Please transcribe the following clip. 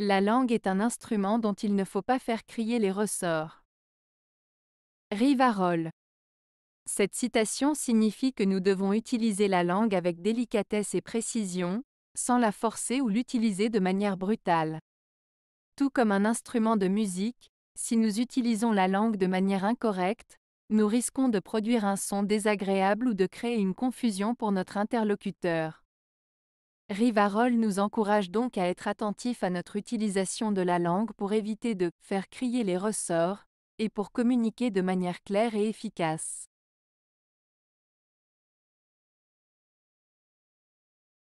La langue est un instrument dont il ne faut pas faire crier les ressorts. Rivarol. Cette citation signifie que nous devons utiliser la langue avec délicatesse et précision, sans la forcer ou l'utiliser de manière brutale. Tout comme un instrument de musique, si nous utilisons la langue de manière incorrecte, nous risquons de produire un son désagréable ou de créer une confusion pour notre interlocuteur. Rivarol nous encourage donc à être attentifs à notre utilisation de la langue pour éviter de faire crier les ressorts, et pour communiquer de manière claire et efficace.